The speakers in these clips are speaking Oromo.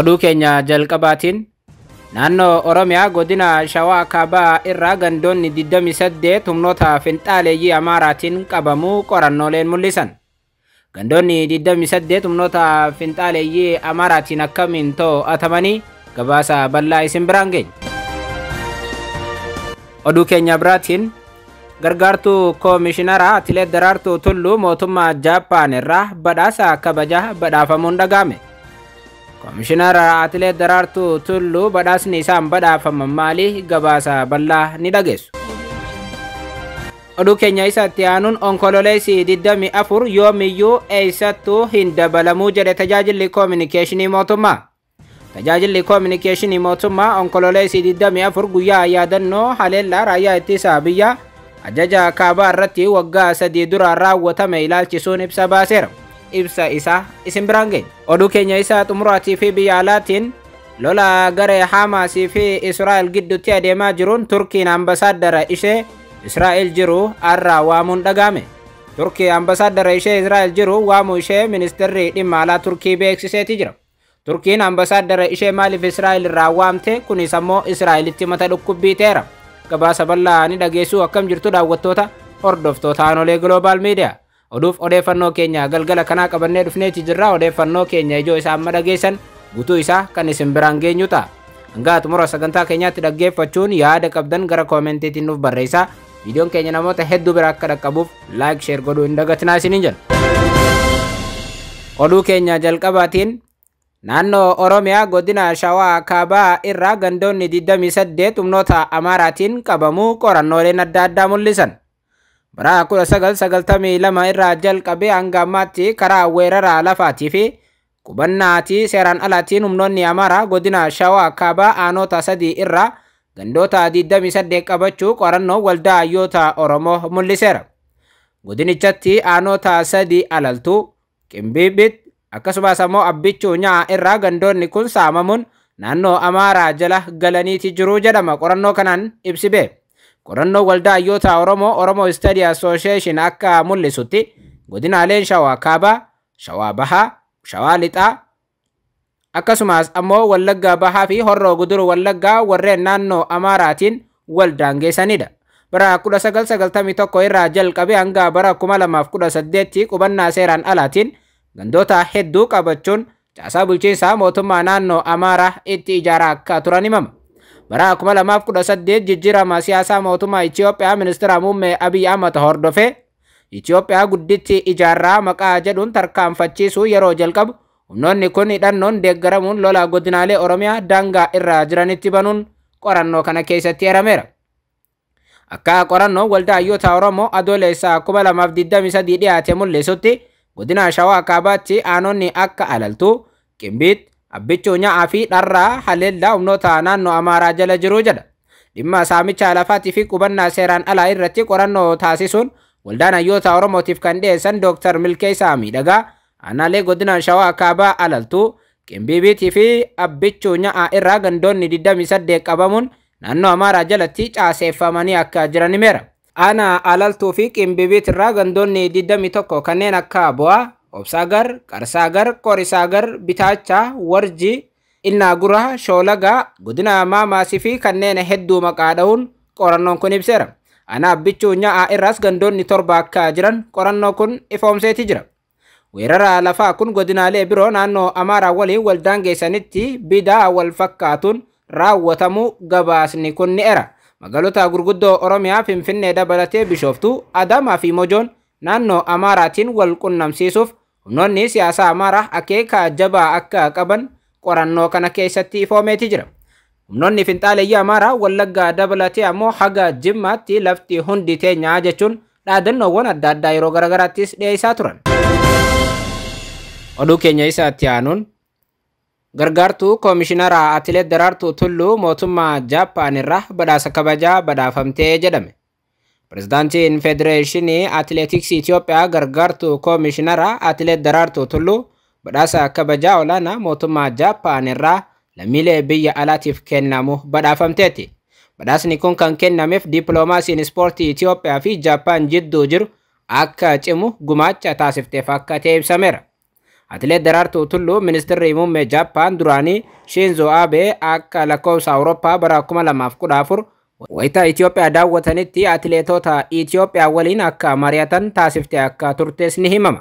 Oduu keenya jalqabaatiin naannoo Oromiyaa godina Shawaa Kaabaa irraa gandoonni 28 humnoota finxaaleeyyii Amaaraatiin qabamuu qorannooleen mul'isan. Gandoonni 28 humnoota finxaaleeyyii Amaaraatiin akkamiin atamanii gabaasa bal'aa isin biraan geenya. Oduu keenya biraatiin gargaartuu koomishinara Atileet Daraartuu Tulluu mootummaa Jaappaan irraa badhaasa kabaja badhaafamuun dhagaame. Koomishinara Atileet Daraartuu Tulluu badhaasni isaan badhaafaman maalii gabaasa bal'aa ni dhageessu. Oduu keenya isaatti aanuun onkololeessi 24 yoomiyyuu eessattuu hin dabalamuu jedhe tajaajilli koominikeeshinii mootummaa. Tajaajilli koominikeeshinii mootummaa onkololeessi 24 guyyaa yaadannoo haleellaa raayyaa ittisaa biyya ajaja kaabaa irratti waggaa sadii duraan raawwatame ilaalchisuun ibsa baaseera. ibsa isaa isin biraan ga'e. Oduu keenya isaa xumuraatii fi biyya alaatiin lola garee Haamaasii fi Israa'el gidduutti adeemaa jiruun Turkiin ambasaaddara ishee Israa'el jiru har'aa waamuun dhagaame. Turkii ambasaaddara ishee Israa'el jiru waamuu ishee ministeerri dhimma alaa Turkii beeksiseeti jira. Turkiin ambasaaddara ishee maaliif Israa'el irraa waamte kunis ammoo Israa'elitti mata dhukkubbii teera. Gabaasa bal'aa ni dhageessuu akkam jirtu daawwattoota hordoftoota Haanolee Global Media. oduuf odeeffannoo keenya galgala kanaa qabannee dhufneeti jirra odeeffannoo keenya ijoo isaan madhageessan guutuu isaa kan isin biraan geenyu ta'a hangaa xumura sagantaa keenyaatti dhaggeeffachuun yaada qabdan gara koomentiitiin nuuf barreessaa viidiyoon keenya namoota hedduu bira akka dhaqqabuuf laayik sheer godhuu hin dagatinaa isiniin jedha oduu keenya jalqabaatiin naannoo oromiyaa godina shawaa kaabaa irraa gandoonni 28 humnoota amaaraatiin qabamuu qorannooleen adda addaa mul'isan bara 1992 irraa jalqabee hanga ammaatti karaa weeraraa lafaatii fi qubannaatii seeraan alaatiin humnoonni amaaraa godina shawaa kaabaa aanota sadii irraa gandoota 28 qabachuu qorannoo waldaa hayyoota oromoo mul'iseera. godinichatti aanota sadii alaltuu qimbiibit akkasumas ammoo abbichuu nyaa irraa gandoonni kun saamamuun naannoo amaaraa jala galaniiti jiru jedhama qorannoo kanaan ibsibee. qorannoo waldaa hayyoota Oromoo Oromoo Study Association akka mul'isutti godinaaleen Shawaa Kaabaa, Shawaa Bahaa, Shawaa Lixaa akkasumas ammoo Wallaggaa Bahaa fi Horroo Guduruu Wallaggaa warreen naannoo Amaaraatiin wal daangeessanidha. bara 1991 irraa jalqabe hanga bara 2018 qubannaa seeraan alaatiin gandoota hedduu qabachuun caasaa bulchiinsaa mootummaa naannoo Amaaraa itti ijaaraa akka turan himama. bara 2018 jijjirama siyaasaa mootummaa Itiyoophiyaa ministeera muummee Abiy Ahmad hordofee Itiyoophiyaa gudditti ijaarraa maqaa jedhuun tarkaanfachiisu yeroo jalqabu humnoonni kun hidhannoon deeggaramuun lola godinaalee Oromiyaa daangaa irra jiranitti banuun qorannoo kana keessatti erameera. Akka qorannoon waldaa hayyoota Oromoo adoolessaa 2023 dhiyaate mul'isutti godina Shawaa Kaabaatti aanonni akka Alaltuu, Qimbiit, abbichoonya afii dharraa haleellaa humnoota naannoo amaaraa jala jiru jedha dhimma saamichaa lafaatii fi qubannaa seeraan alaa irratti qorannoo taasisuun waldaan hayyoota oromootiif kan dhiyeessan dooktar milkeessaa miidhagaa aanaalee godinaan shawaa akaabaa alaltuu qimbiibiitii fi abbichuu nya'aa irraa gandoonni 28 qabamuun naannoo amaaraa jalatti caaseeffamanii akka jiranimeera aanaa alaltuu fi qimbiibiitirraa gandoonni 21 kanneen akka bu'aa obsagar qarsagar qorisagar bitaachaa Warjii innaaguraa shoolagaa godina maamaasii fi kanneen hedduu maqaa dha'uun qorannoon kun ibseera anaa bichuu nya'a irraas gandoonni torba akka jiran qorannoo kun ifoomseeti jira weerara lafaa kun godinaalee biroo naannoo amaaraa waliin waldaan geessanitti bidaa wal fakkaatuun raawwatamuu gabaasni kun ni era magaalota gurguddoo oromiyaa finfinnee dabalatee bishooftuu adamaa fi mojoon naannoo amaaraatiin wal Humnoonni siyaasaa Amaaraa akeeka jabaa akka qaban qorannoo kana keessatti ifoomeeti jira. Humnoonni finxaaleyyaa Amaaraa Wallaggaa dabalatee ammoo haga Jimmaatti lafti hundi teenyaa jechuun dhaadannoowwan adda addaa yeroo garaagaraattis dhiyeessaa turan. Oduu keenya isaatti aanuun gargaartuu koomishinara atileet Daraartuu Tulluu mootummaa Jaappaan irraa badhaasa kabajaa badhaafamtee jedhame. Pireezidaantiin Federeeshinii Atileetiksii Itoophiyaa gargaartu Koomishinara Atileet Daraartuu Tulluu badhaasa kabajaa olaanaa mootummaa Jaappaan irraa lammiilee biyya alaatiif kennamu badhaafamteeti. Badhaasni kun kan kennameef dippiloomaasiin ispoortii Itoophiyaa fi Jaappaan jidduu jiru akka cimu gumaacha taasifteef akka ta'e ibsameera. Atileet Daraartuu Tulluu ministeerri muummee Jaappaan duraanii Shinzo Abee akka lakkoofsa Awurooppaa bara 2014 Wayita Itoophiyaa daawwatanitti atileetota Itoophiyaa waliin akka mari'atan taasifte akka turtes ni himama.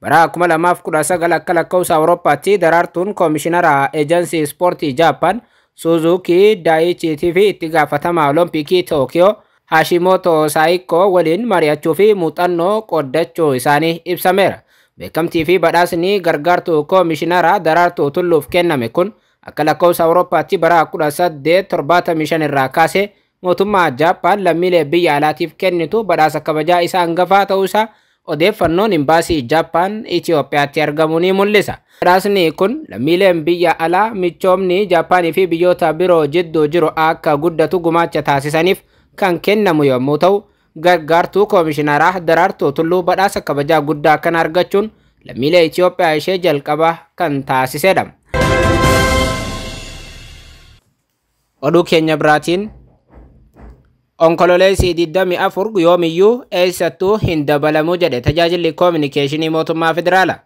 Bara 2019 akka lakkoofsa Awurooppaatti daraartuun koomishinara eejansii ispoortii Jaappaan Suzuki Daayichiitii fi itti gaafatama Oloompikii Tookiyoo Hashimoto Saayikoo waliin mari'achuu fi muuxannoo qooddachuu isaanii ibsameera. Beekamtii fi badhaasni gargaartu koomishinara daraartuu tulluuf kenname kun akka lakkoofsa awurooppaatti bara 1875 irraa kaasee mootummaa jaappaan lammiilee biyya alaatiif kennitu badhaasa kabajaa isa hangafaa ta'uusaa odeeffannoon imbaasii jaappaan Itiyoophiyaatti argamu ni mul'isa. Badhaasni kun lammiileen biyya alaa michoomni jaappaanii fi biyyoota biroo jidduu jiru akka guddatu gumaacha taasisaniif kan kennamu yommuu ta'u gargaartuu koomishinaraa Daraartuu Tulluu badhaasa kabajaa guddaa kan argachuun lammiilee Itiyoophiyaa ishee jalqabaa kan taasisedha. oduu keenya biraatiin onkololeesii 24 yoomiyyuu eessattuu hin dabalamuu jedhe tajaajilli koominikeeshinii mootummaa federaala.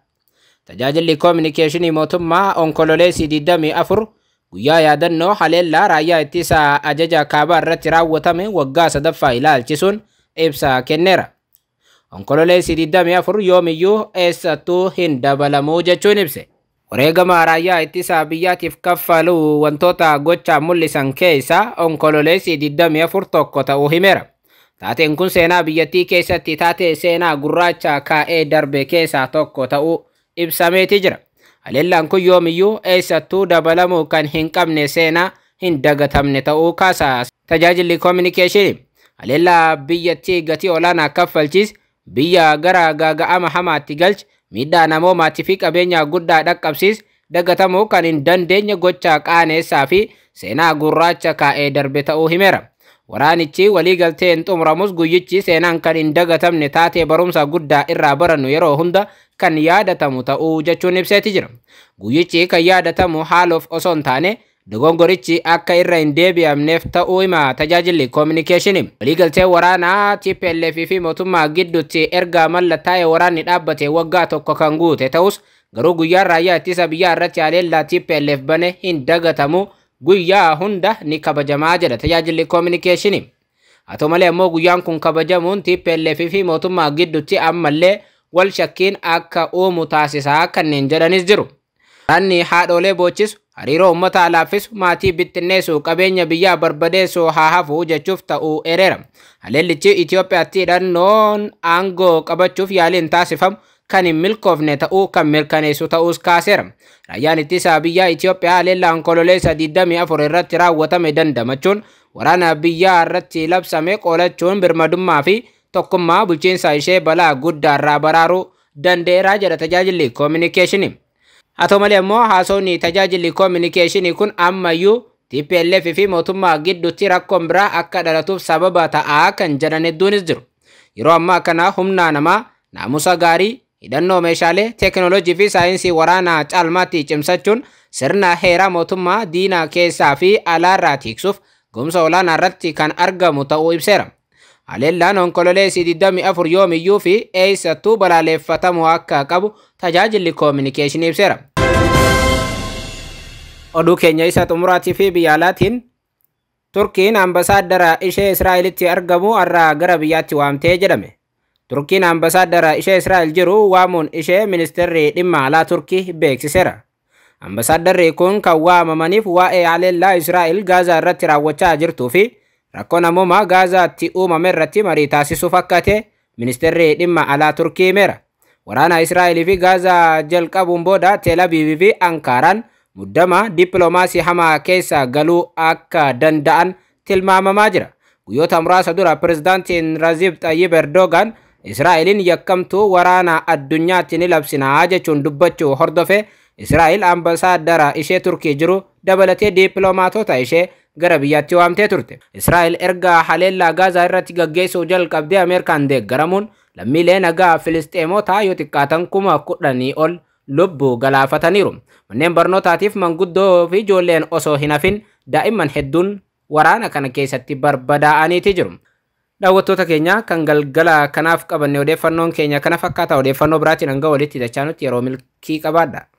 Tajaajilli koominikeeshinii mootummaa onkololeesii afur guyyaa yaadannoo haleellaa raya ittisaa ajaja kaabaa irratti raawwatame waggaa sadaffaa ilaalchisuun ibsa kenneera. Onkololeesii afur yoomiyyuu eessattuu hin hindabala jechuun ibse. Wareegama raayyaa ittisaa biyyaatiif kaffaluu wantoota gochaa mul'isan keessa onkololeessi 24 tokko ta'uu himeera. Taateen kun seenaa biyyattii keessatti taatee seenaa gurraacha kaa'ee darbe keessaa tokko ta'uu ibsameeti jira. kun yoomiyyuu eessattuu dabalamuu kan hin qabne seenaa hin dagatamne ta'uu kaasa tajaajilli koominikeeshinii. Haleellaa biyyattii gatii olaanaa kaffalchiis biyya gara gagaama hamaatti galche miidhaa namoomaatii fi qabeenyaa guddaa dhaqqabsiis dagatamu kan hin dandeenye gochaa qaaneessaa fi seenaa gurraacha kaa'ee darbe ta'uu himera Waraanichi waliigalteen xumuramus guyyichi seenaan kan hin dagatamne taatee barumsa guddaa irraa barannu yeroo hunda kan yaadatamu ta'uu jechuun ibseeti jira. Guyyichi kan yaadatamu haala of osoo hin taane Dogongorichi akka irra hin deebi'amneef ta'uu hima tajaajilli koominikeeshini. Waliigaltee waraanaa TPLF fi mootummaa gidduutti erga mallattaa'e waraanni dhaabbate waggaa tokko kan guute ta'us garuu guyyaan raayyaa ittisa biyyaa irratti haleellaa TPLF bane hin dagatamu guyyaa hunda ni kabajamaa jedha tajaajilli koominikeeshini. Haa malee ammoo guyyaan kun kabajamuun TPLF fi mootummaa gidduutti ammallee wal shakkiin akka uumu taasisaa kanneen jedhanis jiru. Waraanni haadholee boochisu hariiroo uummata alaafis maatii bittinneessu qabeenya biyyaa chufta u hafu jechuuf ta'uu ereera. Haleellichi Itoophiyaatti hidhannoon aangoo qabachuuf yaaliin taasifamu kan hin milkoofne ta'uu kan mirkaneessu ta'uus kaaseera. Rayyaan ittisa biyyaa Itoophiyaa haleellaan kololeessa 24 irratti raawwatame dandamachuun waraana biyyaa irratti labsame qolachuun birmadummaa fi tokkummaa bulchiinsa ishee balaa guddaa irraa baraaruu danda'eera jedha tajaajilli koominikeeshinii. haa malee immoo haasoonni tajaajilli koominikeeshinii kun ammayyuu TPLF fi mootummaa gidduutti rakkoon biraa akka dhalatuuf sababa ta'aa kan jedhan hedduunis jiru. Yeroo ammaa kana humna namaa naamusa gaarii hidhannoo meeshaalee teekinooloojii fi saayinsii waraanaa caalmaatti cimsachuun sirna heeraa mootummaa diinaa keessaa fi alaarraa tiiksuuf gumsa olaanaa irratti kan argamu ta'uu ibseera. Haleellaan onkololeesii 24 yoomiyyuu fi eessattuu balaaleffatamuu akka qabu tajaajilli koominikeeshinii ibseera. oduu keenya isa xumuraatii fi biyya alaatiin turkiin ambasaaddara ishee israa'elitti argamu irraa gara biyyaatti waamtee jedhame turkiin ambasaaddara ishee israa'el jiru waamuun ishee ministeerri dhimma alaa turkii beeksiseera ambasaadarri kun kan waamamaniif waa'ee haleellaa israa'el gaazaa irratti raawwachaa jirtuu fi rakkoo namoomaa gaazaatti uumame irratti marii taasisuuf akkate ministeerri dhimma alaa turkii meera waraana israa'elii fi gaazaa jalqabuun booda teelabiibii fi ankaaraan muddama dippiloomaasii hama kesa galu akka danda'an tilmaamamaa jira. Guyyoota muraasa dura pirezidaantiin Raziib Xayyib Erdogan Israelin yakkamtuu waraana addunyaatti ni labsinaa jechuun dubbachuu hordofee Israa'el ambasaadara ishee Turkii jiru dabalatee dippiloomaatota ishee gara biyyaatti waamtee turte. Israel erga haleellaa Gaazaa irratti gaggeessuu jalqabdee Ameerikaan deeggaramuun lammiilee nagaa Filisxeemotaa yoo xiqqaatan kuma kudhanii ol lubbuu galaafataniiru. Manneen barnootaatiif manguddoo fi ijoolleen osoo hin hafin daa'imman hedduun waraana kana keessatti barbadaa'aniiti jiru. Daawwattoota keenya kan galgala kanaaf qabanne odeeffannoon keenya kana fakkaata odeeffannoo biraatiin hanga walitti hidhachaa nuti yeroo milkii qabaadha.